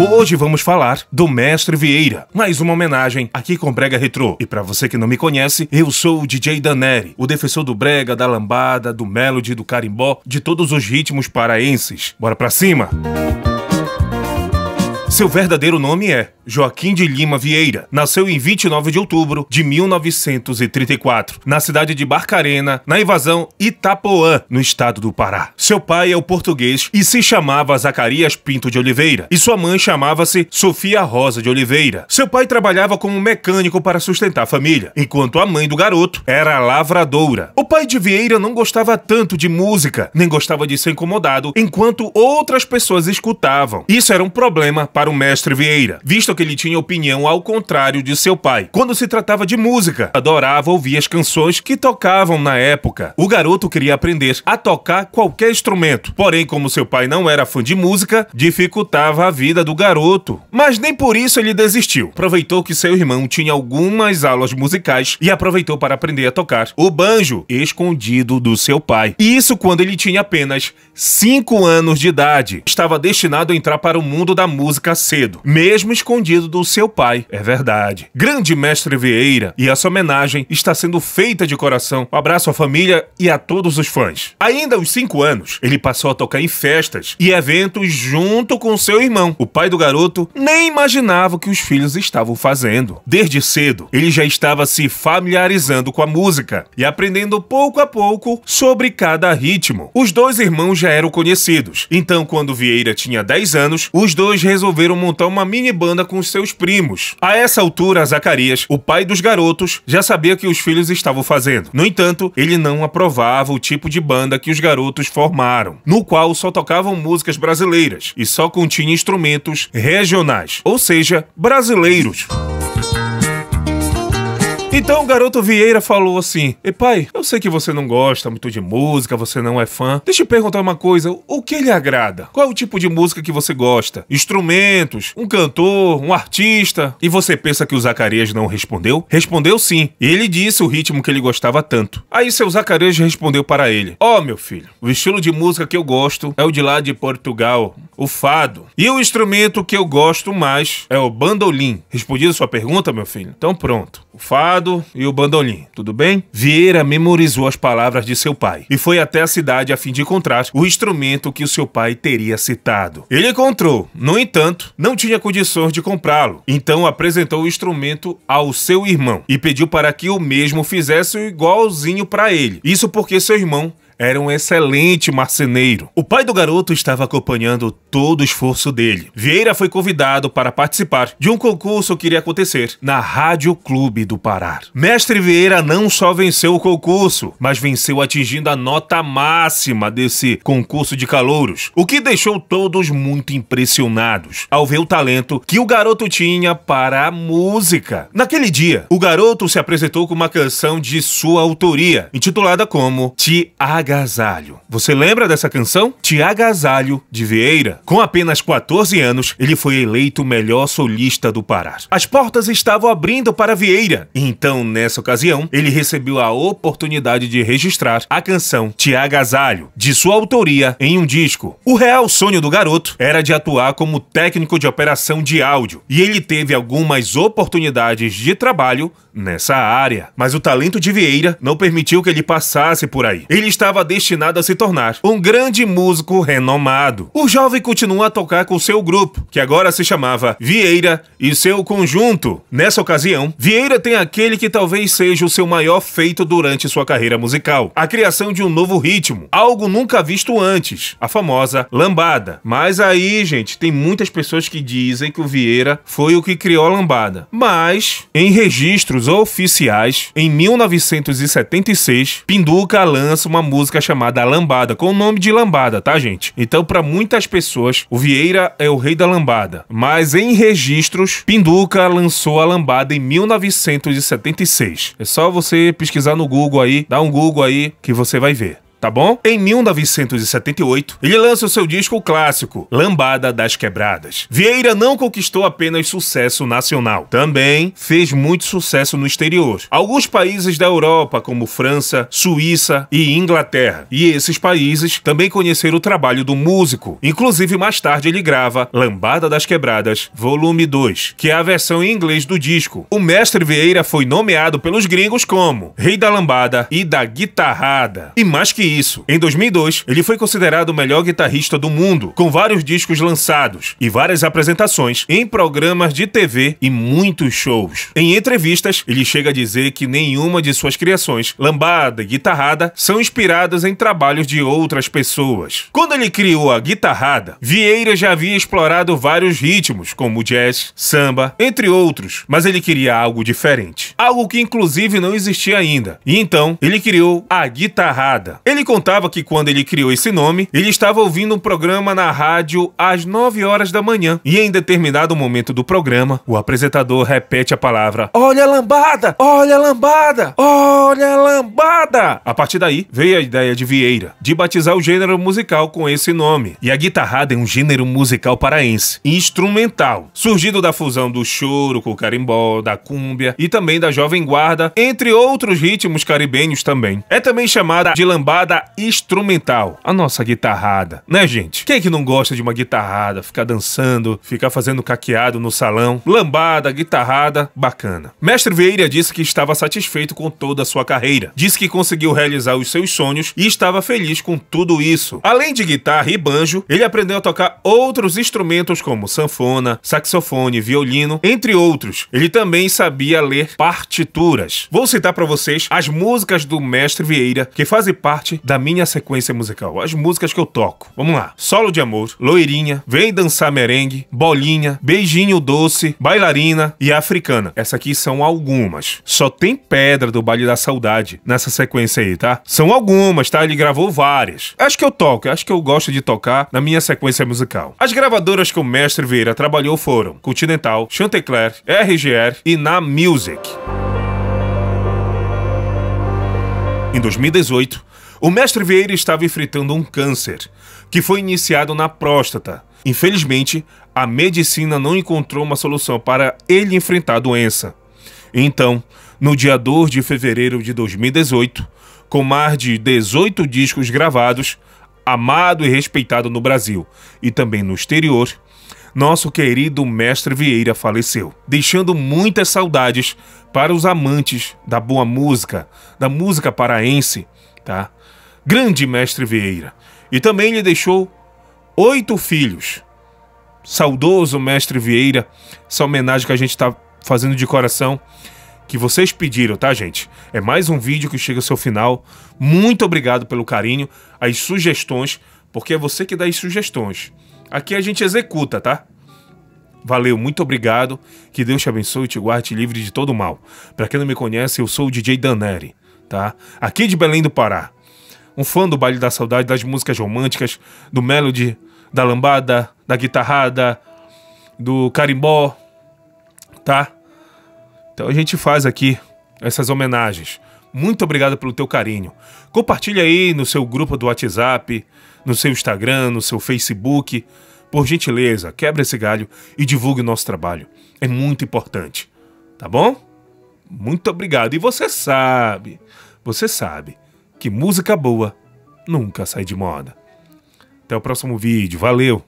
Hoje vamos falar do Mestre Vieira, mais uma homenagem aqui com Brega Retrô. E para você que não me conhece, eu sou o DJ Daneri, o defensor do brega, da lambada, do melody, do carimbó, de todos os ritmos paraenses. Bora pra cima! Música seu verdadeiro nome é Joaquim de Lima Vieira. Nasceu em 29 de outubro de 1934, na cidade de Barcarena, na invasão Itapoã, no estado do Pará. Seu pai é o português e se chamava Zacarias Pinto de Oliveira, e sua mãe chamava-se Sofia Rosa de Oliveira. Seu pai trabalhava como mecânico para sustentar a família, enquanto a mãe do garoto era lavradora. O pai de Vieira não gostava tanto de música, nem gostava de ser incomodado enquanto outras pessoas escutavam. Isso era um problema para o mestre Vieira, visto que ele tinha opinião ao contrário de seu pai. Quando se tratava de música, adorava ouvir as canções que tocavam na época. O garoto queria aprender a tocar qualquer instrumento, porém, como seu pai não era fã de música, dificultava a vida do garoto. Mas nem por isso ele desistiu. Aproveitou que seu irmão tinha algumas aulas musicais e aproveitou para aprender a tocar o banjo escondido do seu pai. Isso quando ele tinha apenas 5 anos de idade. Estava destinado a entrar para o mundo da música música cedo, mesmo escondido do seu pai. É verdade. Grande mestre Vieira, e essa homenagem está sendo feita de coração. Um abraço à família e a todos os fãs. Ainda aos 5 anos, ele passou a tocar em festas e eventos junto com seu irmão. O pai do garoto nem imaginava o que os filhos estavam fazendo. Desde cedo, ele já estava se familiarizando com a música e aprendendo pouco a pouco sobre cada ritmo. Os dois irmãos já eram conhecidos, então quando Vieira tinha 10 anos, os dois resolveram resolveram montar uma mini banda com os seus primos. A essa altura, Zacarias, o pai dos garotos, já sabia que os filhos estavam fazendo. No entanto, ele não aprovava o tipo de banda que os garotos formaram, no qual só tocavam músicas brasileiras e só continha instrumentos regionais, ou seja, brasileiros. Então o garoto Vieira falou assim: E pai, eu sei que você não gosta muito de música, você não é fã. Deixa eu perguntar uma coisa: o que lhe agrada? Qual é o tipo de música que você gosta? Instrumentos? Um cantor? Um artista? E você pensa que o Zacarias não respondeu? Respondeu sim. E ele disse o ritmo que ele gostava tanto. Aí seu Zacarias respondeu para ele: Ó oh, meu filho, o estilo de música que eu gosto é o de lá de Portugal, o fado. E o instrumento que eu gosto mais é o bandolim. Respondido sua pergunta, meu filho? Então pronto. O fado e o bandolim, tudo bem? Vieira memorizou as palavras de seu pai e foi até a cidade a fim de encontrar o instrumento que o seu pai teria citado. Ele encontrou, no entanto, não tinha condições de comprá-lo, então apresentou o instrumento ao seu irmão e pediu para que o mesmo fizesse o igualzinho para ele. Isso porque seu irmão era um excelente marceneiro. O pai do garoto estava acompanhando todo o esforço dele. Vieira foi convidado para participar de um concurso que iria acontecer na Rádio Clube do Pará. Mestre Vieira não só venceu o concurso, mas venceu atingindo a nota máxima desse concurso de calouros, o que deixou todos muito impressionados ao ver o talento que o garoto tinha para a música. Naquele dia, o garoto se apresentou com uma canção de sua autoria, intitulada como Te Ag Agasalho. Você lembra dessa canção? Tiagasalho Agasalho, de Vieira. Com apenas 14 anos, ele foi eleito o melhor solista do Pará. As portas estavam abrindo para Vieira. Então, nessa ocasião, ele recebeu a oportunidade de registrar a canção Tiagasalho Agasalho, de sua autoria, em um disco. O real sonho do garoto era de atuar como técnico de operação de áudio, e ele teve algumas oportunidades de trabalho nessa área. Mas o talento de Vieira não permitiu que ele passasse por aí. Ele estava estava destinado a se tornar um grande músico renomado. O jovem continua a tocar com seu grupo, que agora se chamava Vieira e seu conjunto. Nessa ocasião, Vieira tem aquele que talvez seja o seu maior feito durante sua carreira musical: a criação de um novo ritmo, algo nunca visto antes, a famosa lambada. Mas aí, gente, tem muitas pessoas que dizem que o Vieira foi o que criou a lambada. Mas, em registros oficiais, em 1976, Pinduca lança uma música música chamada Lambada, com o nome de Lambada, tá, gente? Então, para muitas pessoas, o Vieira é o rei da lambada. Mas em registros, Pinduca lançou a lambada em 1976. É só você pesquisar no Google aí, dá um Google aí que você vai ver tá bom? Em 1978, ele lança o seu disco clássico, Lambada das Quebradas. Vieira não conquistou apenas sucesso nacional, também fez muito sucesso no exterior. Alguns países da Europa, como França, Suíça e Inglaterra. E esses países também conheceram o trabalho do músico. Inclusive, mais tarde ele grava Lambada das Quebradas, volume 2, que é a versão em inglês do disco. O mestre Vieira foi nomeado pelos gringos como Rei da Lambada e da Guitarrada. E mais que isso. Em 2002, ele foi considerado o melhor guitarrista do mundo, com vários discos lançados e várias apresentações em programas de TV e muitos shows. Em entrevistas, ele chega a dizer que nenhuma de suas criações, lambada e guitarrada, são inspiradas em trabalhos de outras pessoas. Quando ele criou a guitarrada, Vieira já havia explorado vários ritmos, como jazz, samba, entre outros, mas ele queria algo diferente. Algo que inclusive não existia ainda. E então, ele criou a guitarrada. Ele ele contava que quando ele criou esse nome, ele estava ouvindo um programa na rádio às 9 horas da manhã e em determinado momento do programa, o apresentador repete a palavra: Olha a lambada! Olha a lambada! Olha a lambada! A partir daí veio a ideia de Vieira de batizar o gênero musical com esse nome. E a guitarrada é um gênero musical paraense, instrumental, surgido da fusão do choro com o carimbó, da cúmbia e também da jovem guarda, entre outros ritmos caribenhos também. É também chamada de lambada guitarrada instrumental. A nossa guitarrada, né, gente? Quem é que não gosta de uma guitarrada? Ficar dançando, ficar fazendo caqueado no salão, lambada, guitarrada, bacana. Mestre Vieira disse que estava satisfeito com toda a sua carreira. Disse que conseguiu realizar os seus sonhos e estava feliz com tudo isso. Além de guitarra e banjo, ele aprendeu a tocar outros instrumentos como sanfona, saxofone, violino, entre outros. Ele também sabia ler partituras. Vou citar para vocês as músicas do Mestre Vieira que fazem parte da minha sequência musical, as músicas que eu toco. Vamos lá: Solo de Amor, Loirinha, Vem Dançar Merengue, Bolinha, Beijinho Doce, Bailarina e Africana. Essas aqui são algumas. Só tem pedra do Baile da Saudade nessa sequência aí, tá? São algumas, tá? Ele gravou várias. Acho que eu toco, acho que eu gosto de tocar na minha sequência musical. As gravadoras que o mestre Vieira trabalhou foram Continental, Chantecler, RGR e Na Music. Em 2018, o mestre Vieira estava enfrentando um câncer, que foi iniciado na próstata. Infelizmente, a medicina não encontrou uma solução para ele enfrentar a doença. Então, no dia 2 de fevereiro de 2018, com mais de 18 discos gravados, amado e respeitado no Brasil e também no exterior, nosso querido mestre Vieira faleceu, deixando muitas saudades para os amantes da boa música, da música paraense, tá? Grande mestre Vieira. E também lhe deixou oito filhos. Saudoso mestre Vieira, essa homenagem que a gente está fazendo de coração que vocês pediram, tá, gente? É mais um vídeo que chega ao seu final. Muito obrigado pelo carinho, as sugestões, porque é você que dá as sugestões. Aqui a gente executa, tá? Valeu, muito obrigado. Que Deus te abençoe e te guarde livre de todo mal. Para quem não me conhece, eu sou o DJ Daneri, tá? Aqui de Belém do Pará. Um fã do baile da saudade, das músicas românticas, do melody, da lambada, da guitarrada, do carimbó, tá? Então a gente faz aqui essas homenagens. Muito obrigado pelo teu carinho. Compartilha aí no seu grupo do WhatsApp, no seu Instagram, no seu Facebook. Por gentileza, quebre esse galho e divulgue o nosso trabalho. É muito importante, tá bom? Muito obrigado. E você sabe, você sabe que música boa nunca sai de moda. Até o próximo vídeo. Valeu!